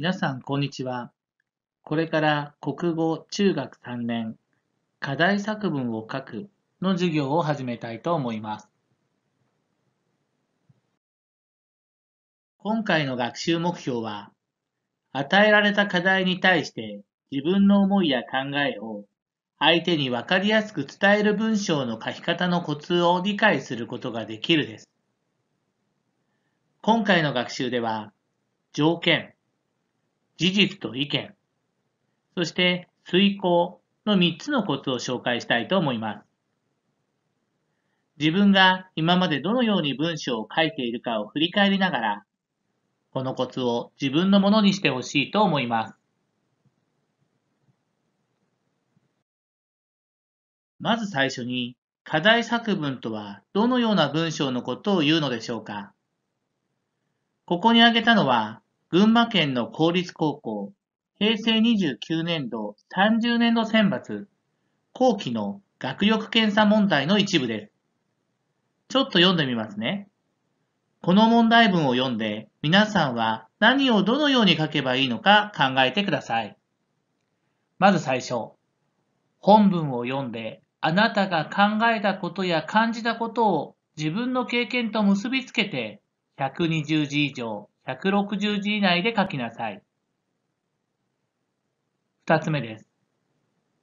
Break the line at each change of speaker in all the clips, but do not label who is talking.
皆さん、こんにちは。これから
国語中学3年課題作文を書くの授業を始めたいと思います。今回の学習目標は、与えられた課題に対して自分の思いや考えを相手にわかりやすく伝える文章の書き方のコツを理解することができるです。今回の学習では、条件、事実と意見、そして遂行の3つのコツを紹介したいと思います。自分が今までどのように文章を書いているかを振り返りながら、このコツを自分のものにしてほしいと思います。まず最初に、課題作文とはどのような文章のことを言うのでしょうかここに挙げたのは群馬県の公立高校、平成29年度30年度選抜、後期の学力検査問題の一部です。ちょっと読んでみますね。この問題文を読んで、皆さんは何をどのように書けばいいのか考えてください。まず最初。本文を読んで、あなたが考えたことや感じたことを自分の経験と結びつけて、120字以上、160字以内で書きなさい。二つ目です。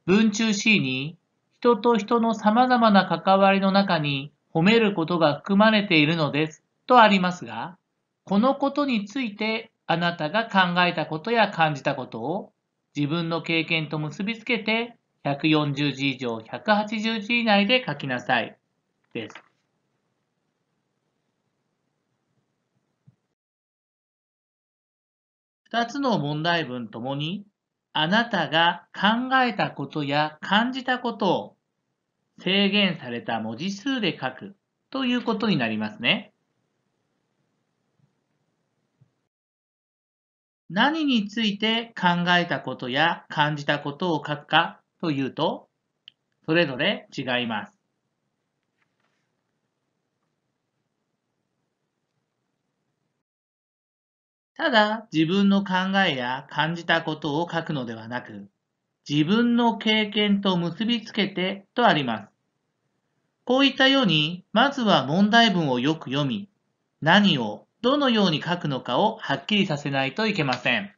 文中 C に人と人の様々な関わりの中に褒めることが含まれているのですとありますが、このことについてあなたが考えたことや感じたことを自分の経験と結びつけて140字以上180字以内で書きなさい
です。2つの問題文ともに、あなたが
考えたことや感じたことを制限された文字数で書くということになりますね。何について考えたことや感じたことを書くかというと、それぞれ違います。ただ自分の考えや感じたことを書くのではなく、自分の経験と結びつけてとあります。こういったように、まずは問題文をよく読み、何をどのように書くのかをはっきりさせないといけません。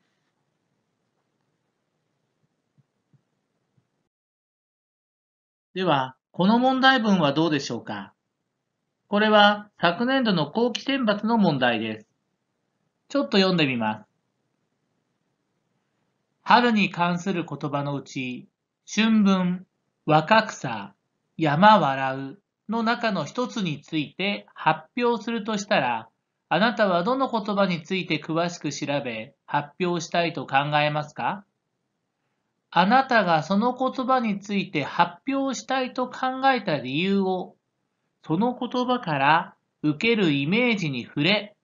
では、この問題文はどうでしょうかこれは昨年度の後期選抜の問題です。ちょっと読んでみます。春に関する言葉のうち、春分、若草、山笑うの中の一つについて発表するとしたら、あなたはどの言葉について詳しく調べ、発表したいと考えますかあなたがその言葉について発表したいと考えた理由を、その言葉から受けるイメージに触れ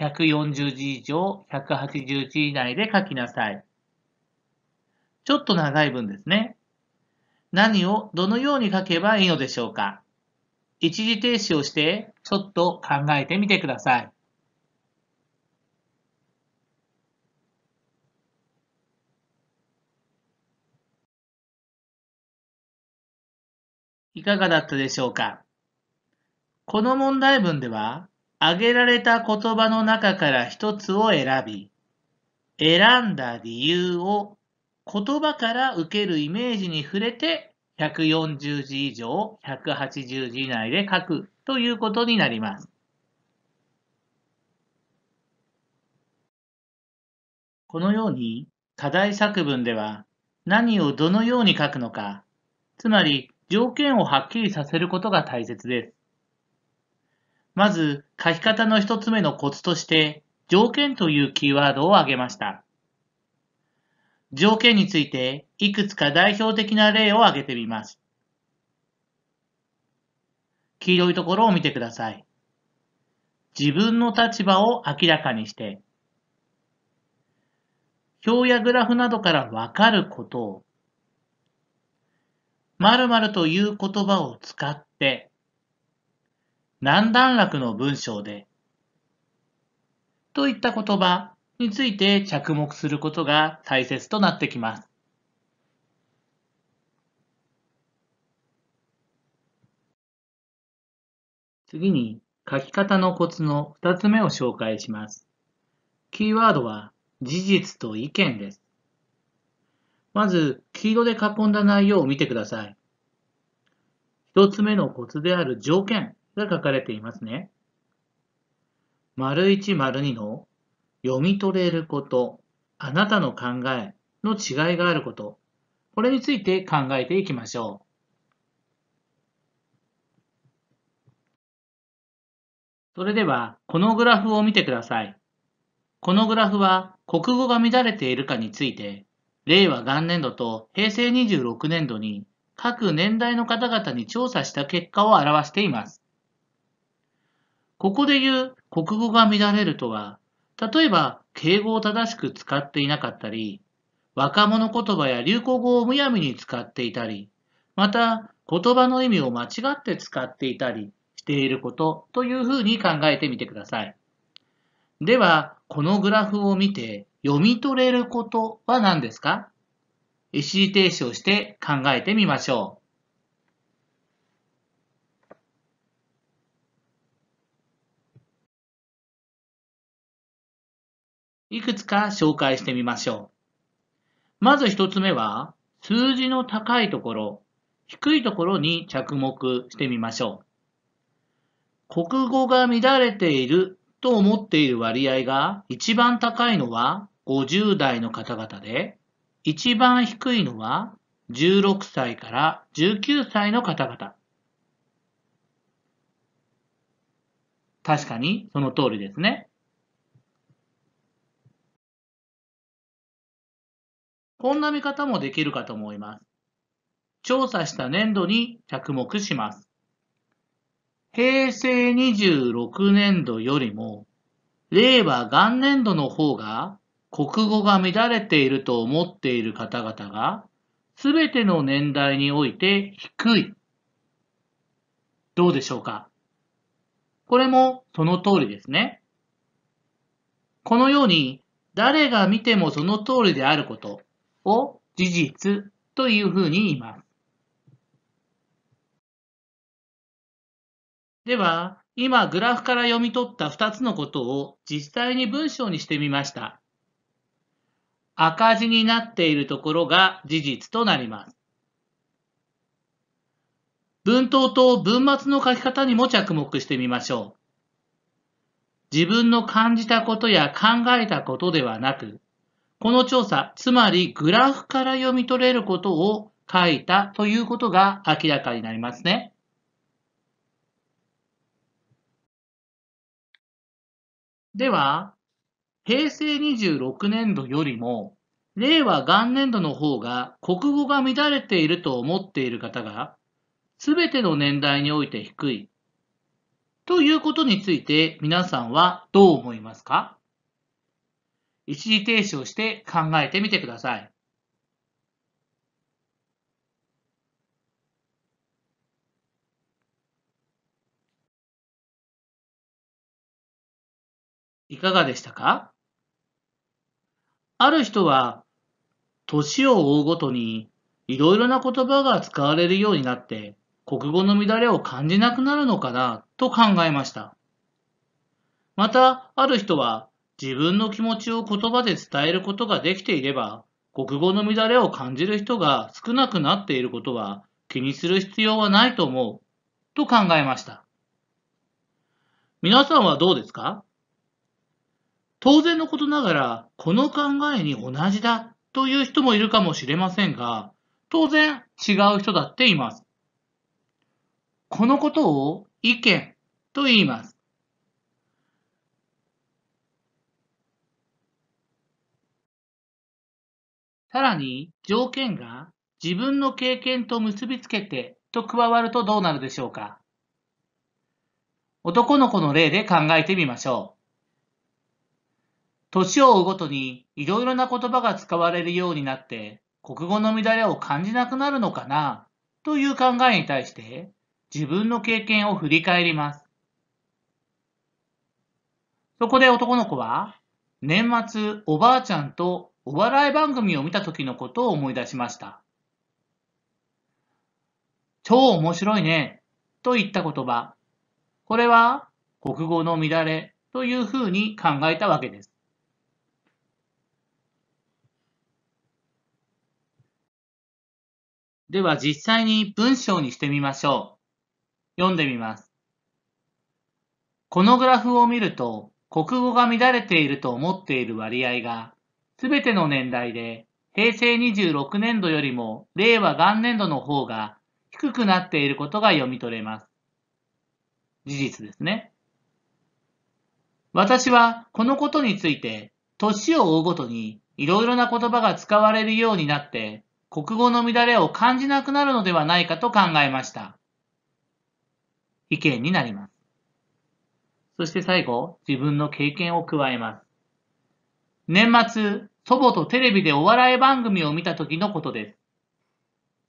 140字以上、180字以内で書きなさい。ちょっと長い文ですね。何をどのように書けばいいのでしょうか一時停止をして、ちょっと考えてみてください。
いかがだったでしょうかこの問題文では、挙げられた言葉の中から一つ
を選び、選んだ理由を言葉から受けるイメージに触れて140字以上180字以内で書くということになります。このように課題作文では何をどのように書くのか、つまり条件をはっきりさせることが大切です。まず、書き方の一つ目のコツとして、条件というキーワードを挙げました。条件について、いくつか代表的な例を挙げてみます。黄色いところを見てください。自分の立場を明らかにして、表やグラフなどからわかることを、〇〇という言葉を使って、何段落の文章でといった言葉について着目することが大切となってきます。
次に書き方のコツの二つ目を紹介します。
キーワードは事実と意見です。まず黄色で囲んだ内容を見てください。一つ目のコツである条件が書かれていますね。丸一丸2の読み取れること、あなたの考えの違いがあること、これについて考えていきましょう。それでは、このグラフを見てください。このグラフは、国語が乱れているかについて、令和元年度と平成26年度に各年代の方々に調査した結果を表しています。ここで言う国語が乱れるとは、例えば敬語を正しく使っていなかったり、若者言葉や流行語をむやみに使っていたり、また言葉の意味を間違って使っていたりしていることというふうに考えてみてください。では、このグラフを見て読み取れることは何ですか一時停
止をして考えてみましょう。いくつか紹介してみましょう。まず一つ目は、
数字の高いところ、低いところに着目してみましょう。国語が乱れていると思っている割合が一番高いのは50代の方々で、一番低いのは16歳から19歳の方々。
確かにその通りですね。こんな見方もできるかと思います。調査した年度に着目します。
平成26年度よりも、令和元年度の方が国語が乱れていると思っている方々が、すべての年代において低い。どうでしょうかこれもその通りですね。このように、誰が見てもその通りであること、を事実というふうに言います。では、今グラフから読み取った2つのことを実際に文章にしてみました。赤字になっているところが事実となります。文頭と文末の書き方にも着目してみましょう。自分の感じたことや考えたことではなく、この調査、つまりグラフから読み取れること
を書いたということが明らかになりますね。では、平成26年度よりも、令和元年度の方が国語
が乱れていると思っている方が、すべての年代において低い、ということについて皆さんはどう思いますか一時停止をして考えてみてください。
いかがでしたかある人は、年を追うごとに、
いろいろな言葉が使われるようになって、国語の乱れを感じなくなるのかな、と考えました。また、ある人は、自分の気持ちを言葉で伝えることができていれば、国語の乱れを感じる人が少なくなっていることは気にする必要はないと思う、と考えました。皆さんはどうですか当然のことながら、この考えに同じだという人もいるかもしれませんが、当然違う人だっています。このことを意
見と言います。さらに条件が
自分の経験と結びつけてと加わるとどうなるでしょうか男の子の例で考えてみましょう。年を追うごとにいろいろな言葉が使われるようになって国語の乱れを感じなくなるのかなという考えに対して自分の経験を振り返ります。そこで男の子は年末おばあちゃんとお笑い番組を見た時のことを思い出しました。超面白いねといった言葉。これは国語の乱れというふうに考えたわけです。では実際に文章にしてみましょう。読んでみます。このグラフを見ると、国語が乱れていると思っている割合がすべての年代で平成26年度よりも令和元年度の方が低くなっていることが読み取れます。事実ですね。私はこのことについて、年を追うごとにいろいろな言葉が使われるようになって、国語の乱れを感じなくなるのではないかと考えました。意見になります。そして最後、自分の経験を加えます。年末、祖母とテレビでお笑い番組を見た時のことで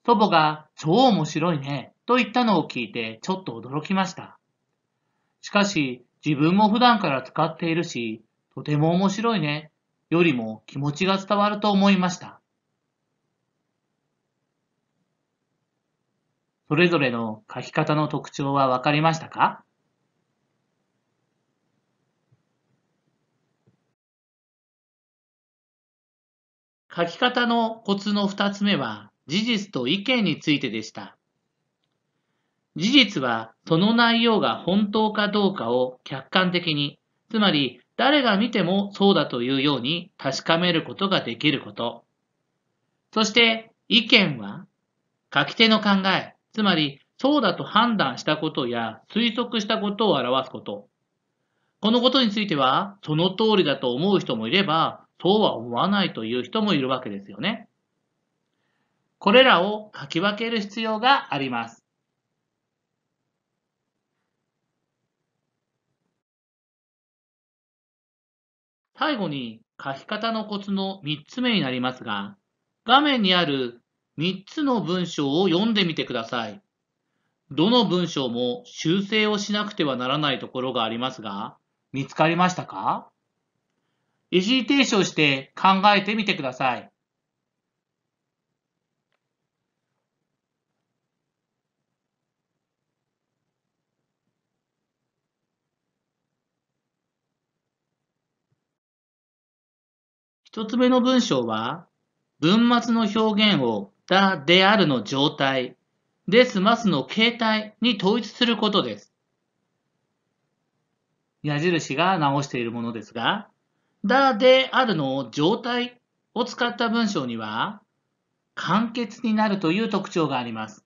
す。祖母が超面白いねと言ったのを聞いてちょっと驚きました。しかし自分も普段から使っているし、とても面白いねよりも気持ちが伝わると思いました。それぞれの書き方の特徴はわかりました
か書き方のコツの2つ目は、事
実と意見についてでした。事実は、その内容が本当かどうかを客観的に、つまり誰が見てもそうだというように確かめることができること。そして、意見は、書き手の考え、つまりそうだと判断したことや推測したことを表すこと。このことについては、その通りだと思う人もいれば、そうは思わないという人もいるわけですよね。これ
らを書き分ける必要があります。最後に書き方のコツの3つ目になりますが、画面にある3
つの文章を読んでみてください。どの文章も修正をしなくてはならないところがありますが、見つかりましたか一時停止をして考えてみてください。
一つ目の文章は、文末の表現をだ
であるの状態、ですますの形態に統一することです。矢印が直しているものですが、だであるの状態を使った文章には、簡潔になるという特徴があります。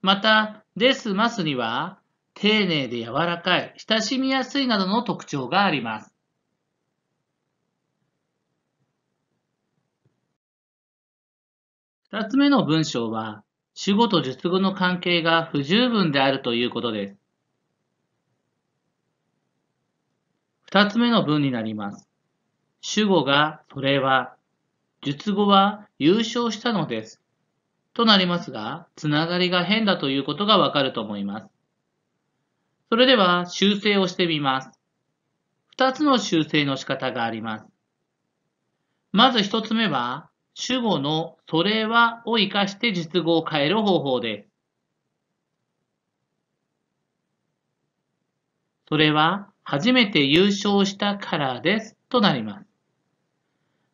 また、ですますには、丁寧
で柔らかい、親しみやすいなどの特徴があります。二つ目の文
章は、主語と述語の関係が不十分であるということです。二つ目の文になります。主語がそれは、術語は優勝したのです。となりますが、つながりが変だということがわかると思います。それでは修正をしてみます。二つの修正の仕方があります。まず一つ目は、主語のそれはを活かして術語を変える方法です。それは初めて優勝したからですとなります。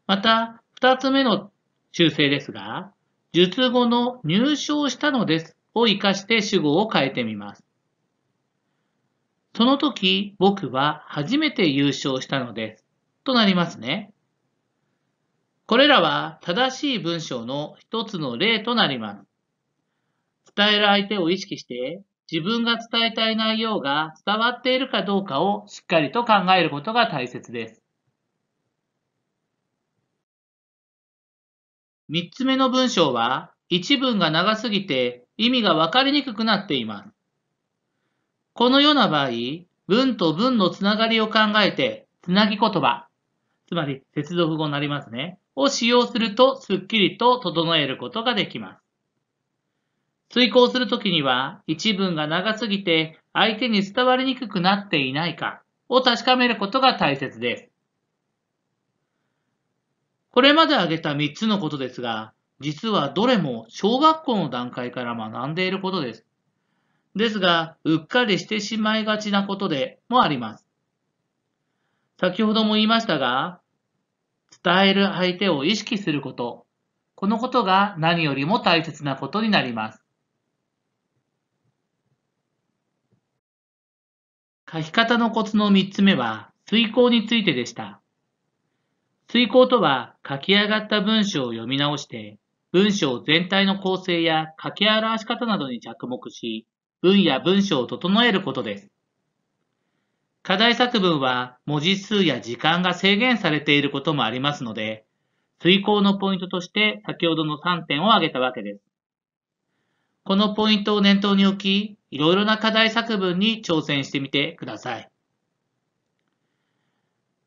また、二つ目の修正ですが、術後の入賞したのですを活かして主語を変えてみます。その時、僕は初めて優勝したのです。となりますね。これらは正しい文章の一つの例となります。伝える相手を意識して、自分が伝えたい内容が伝わっているかどうかをしっかりと考えることが大切です。三つ目の文章は一文が長すぎて意味がわかりにくくなっています。このような場合、文と文のつながりを考えて、つなぎ言葉、つまり接続語になりますね、を使用するとすっきりと整えることができます。遂行するときには、一文が長すぎて相手に伝わりにくくなっていないかを確かめることが大切です。これまで挙げた3つのことですが、実はどれも小学校の段階から学んでいることです。ですが、うっかりしてしまいがちなことでもあります。先ほども言いましたが、伝える相手を意識すること、このことが何よりも大切なことになります。書き方のコツの3つ目は、遂行についてでした。遂行とは書き上がった文章を読み直して、文章全体の構成や書き表し方などに着目し、文や文章を整えることです。課題作文は文字数や時間が制限されていることもありますので、遂行のポイントとして先ほどの3点を挙げたわけです。このポイントを念頭に置き、いろいろな課題作文に挑戦してみてください。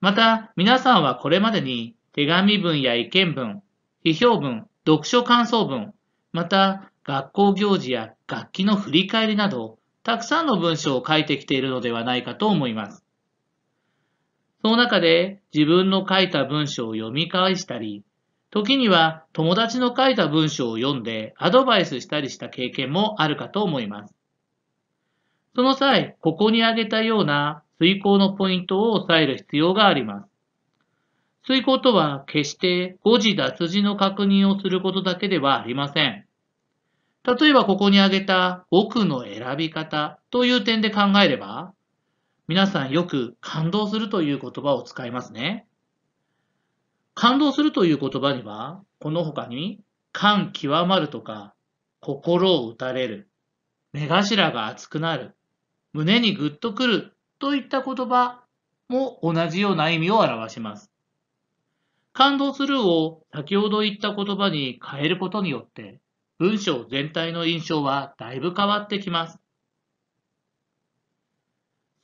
また、皆さんはこれまでに手紙文や意見文、批評文、読書感想文、また学校行事や楽器の振り返りなど、たくさんの文章を書いてきているのではないかと思います。その中で自分の書いた文章を読み返したり、時には友達の書いた文章を読んでアドバイスしたりした経験もあるかと思います。その際、ここに挙げたような遂行のポイントを押さえる必要があります。遂行とは決して誤字脱字の確認をすることだけではありません。例えばここに挙げた語句の選び方という点で考えれば、皆さんよく感動するという言葉を使いますね。感動するという言葉には、この他に感極まるとか、心を打たれる、目頭が熱くなる、胸にグッとくるといった言葉も同じような意味を表します。感動するを先ほど言った言葉に変えることによって、文章全体の印象はだいぶ変わってきます。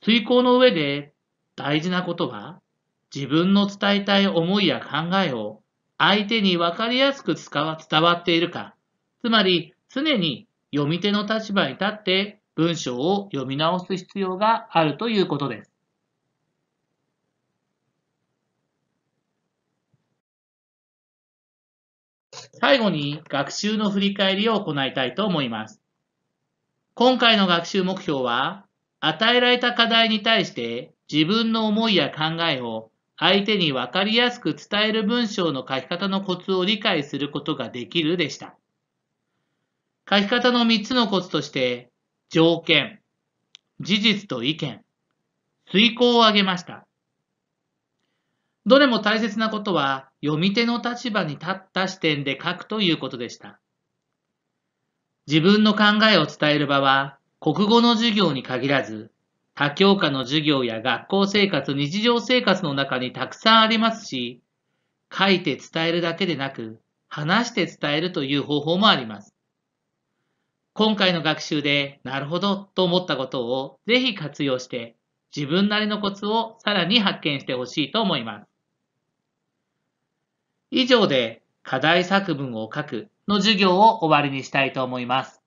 遂行の上で大事なことは、自分の伝えたい思いや考えを相手に分かりやすく伝わっているか、つまり常に読み手の立場に立って文章を読み直す必要
があるということです。最後に学習の振り返
りを行いたいと思います。今回の学習目標は、与えられた課題に対して自分の思いや考えを相手にわかりやすく伝える文章の書き方のコツを理解することができるでした。書き方の3つのコツとして、条件、事実と意見、遂行を挙げました。どれも大切なことは、読み手の立場に立った視点で書くということでした。自分の考えを伝える場は、国語の授業に限らず、他教科の授業や学校生活、日常生活の中にたくさんありますし、書いて伝えるだけでなく、話して伝えるという方法もあります。今回の学習でなるほどと思ったことをぜひ活用して自分なりのコツをさらに発見してほしいと思います。以上で課題作文を書くの授業を終わりに
したいと思います。